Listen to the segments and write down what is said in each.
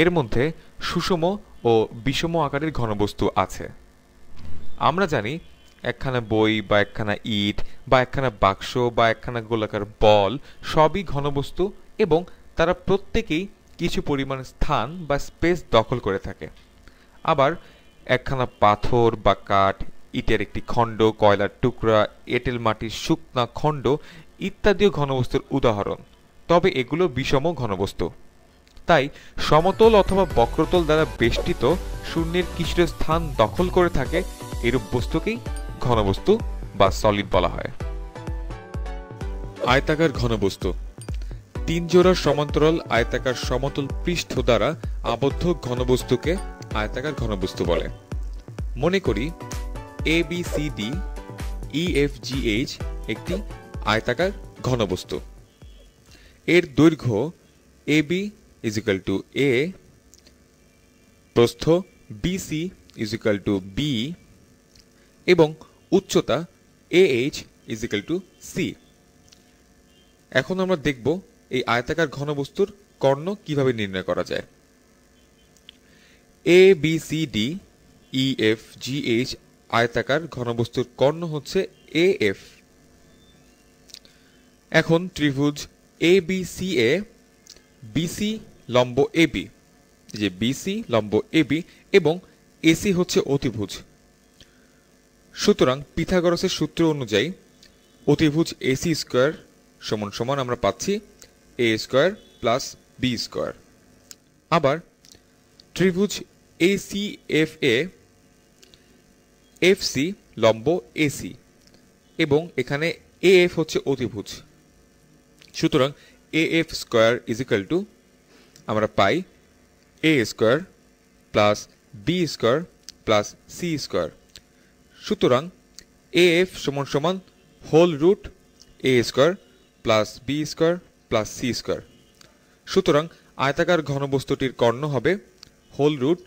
এর মধ্যে সুষম ও বিষম আকারের ঘনবস্তু আছে আমরা জানি একখানা বই বা একখানা ইট বা একখানা বাক্স বা একখানা গোলাকার বল সবই ঘনবস্তু এবং তারা প্রত্যেকেই কিছু পরিমাণ স্থান বা স্পেস দখল করে থাকে আবার একখানা পাথর বা কাঠ ইটের একটি খণ্ড কয়লার টুকরা এঁটেল মাটির শুকনা খণ্ড ইত্যাদিও ঘনবস্তুর উদাহরণ তবে এগুলো বিষম ঘনবস্তু তাই সমতল অথবা বক্রতল দ্বারা বেষ্টিত শূন্যের কিছু স্থান দখল করে থাকে এরূপ বস্তুকেই ঘনবস্তু বা সলিড বলা হয় আয়তাকার ঘনবস্তু তিন জোড়ার সমান্তরাল আয়তাকার সমতল পৃষ্ঠ দ্বারা আবদ্ধ ঘনবস্তুকে আয়তাকার ঘনবস্তু বলে মনে করি A B C D E F G H একটি আয়তাকার ঘনবস্তু এর দৈর্ঘ্য A B is equal to A, প্রস্থ BC is equal to b এবং উচ্চতা A H is equal to C এখন আমরা দেখব এই আয়তাকার ঘনবস্তুর কর্ণ কিভাবে নির্ণয় করা যায় a b c D E e, f g H আয়তাকার ঘনবস্তুর কর্ণ হচ্ছে এ এফ এখন ত্রিভুজ A B C A BC লম্ব এবি যে বিসি লম্ব এবি এবং এসি হচ্ছে অতিভুজ সুতরাং পিথাগরসের সূত্র অনুযায়ী অতিভুজ এসি স্কোয়ার সমান সমান আমরা পাচ্ছি A square plus B square আবার ত্রিভুজ AC F A F C লম্ব এসি এবং এখানে এ এফ হচ্ছে অতিভুজ সুতরাং A F square is to আমরা পাই A square plus B square plus C square সুতরাং এ এফ সমান সমান whole root A square plus B square plus C square সুতরাং আয়তাকার ঘনবস্তুটির কর্ণ হবে whole root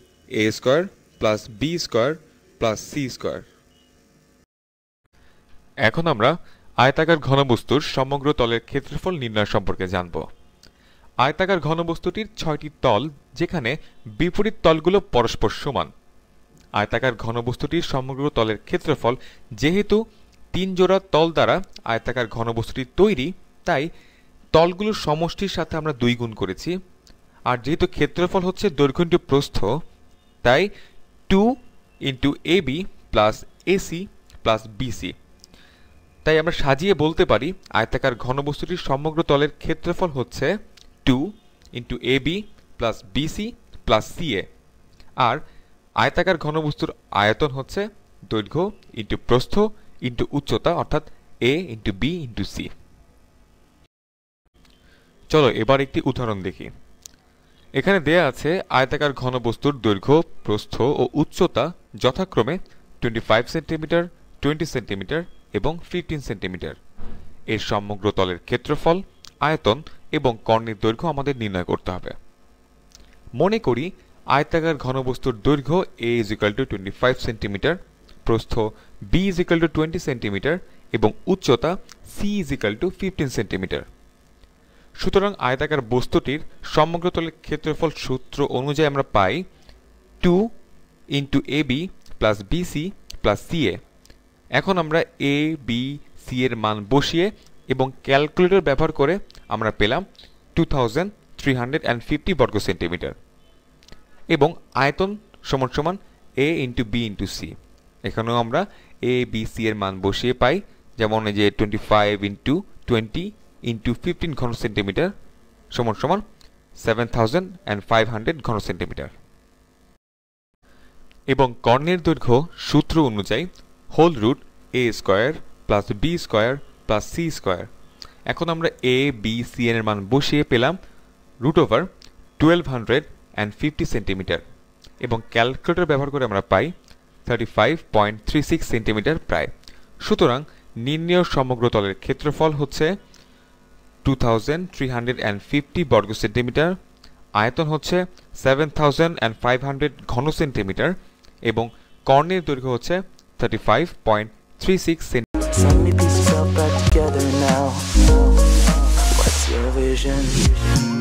A square plus B square plus C square এখন আমরা আয়তাকার ঘনবস্তুর সমগ্র তলের ক্ষেত্রফল নির্ণয় সম্পর্কে জানবো আয়তাকার ঘনবস্তুটির ছয়টি তল যেখানে বিপরীত তলগুলো পরস্পর সমান আয়তাকার ঘনবস্তুটির সমগ্র তলের ক্ষেত্রফল যেহেতু তিন জোড়া তল দ্বারা আয়তাকার ঘনবস্তুটি তৈরি তাই তলগুলোর সমষ্টির সাথে আমরা দুই গুণ করেছি আর যেহেতু ক্ষেত্রফল হচ্ছে দৈর্ঘ্যটি প্রস্থ তাই two into A B plus AC plus BC তাই আমরা সাজিয়ে বলতে পারি আয়তাকার ঘনবস্তুটির সমগ্র তলের ক্ষেত্রফল হচ্ছে 2 into A B plus BC plus CA আর আয়তাকার ঘনবস্তুর আয়তন হচ্ছে দৈর্ঘ্য ইন্টু প্রস্থ ইন্টু উচ্চতা অর্থাৎ A into B into C চলো এবার একটি উদাহরণ দেখি এখানে দেয়া আছে আয়তাকার ঘনবস্তুর দৈর্ঘ্য প্রস্থ ও উচ্চতা যথাক্রমে twenty five centimetre twenty centimetre এবং ফিফটিন সেন্টিমিটার এর সমগ্র তলের ক্ষেত্রফল আয়তন এবং কর্ণের দৈর্ঘ্য আমাদের নির্ণয় করতে হবে মনে করি আয়তাকার ঘনবস্তুর দৈর্ঘ্য A is equal to twenty five centimetre প্রস্থ B is equal to twenty centimetre এবং উচ্চতা C is equal to fifteen centimetre সুতরাং আয়তাকার বস্তুটির সমগ্র তলের ক্ষেত্রফল সূত্র অনুযায়ী আমরা পাই two into A B plus B C plus C A এখন আমরা এ বি সি এর মান বসিয়ে এবং ক্যালকুলেটর ব্যবহার করে আমরা পেলাম two thousand three hundred and fifty বর্গ সেন্টিমিটার এবং আয়তন সমান সমান A into B into C এখানেও আমরা এ বি সি এর মান বসিয়ে পাই যেমন এই যে twenty five into twenty into fifteen ঘন সেন্টিমিটার সমান সমান seven thousand and five hundred ঘন সেন্টিমিটার এবং কর্ণের দৈর্ঘ্য সূত্র অনুযায়ী whole root A square plus B square plus C square এখন আমরা এ বি সি এন এর মান বসিয়ে পেলাম root over twelve hundred and fifty centimetre এবং ক্যালকুলেটার ব্যবহার করে আমরা পাই thirty five point three six centimetre প্রায় সুতরাং নির্ণেয় সমগ্র তলের ক্ষেত্রফল হচ্ছে two thousand three hundred and fifty বর্গ সেন্টিমিটার আয়তন হচ্ছে seven thousand and five hundred ঘন সেন্টিমিটার এবং কর্ণের দৈর্ঘ্য হচ্ছে thirty five point three six vision.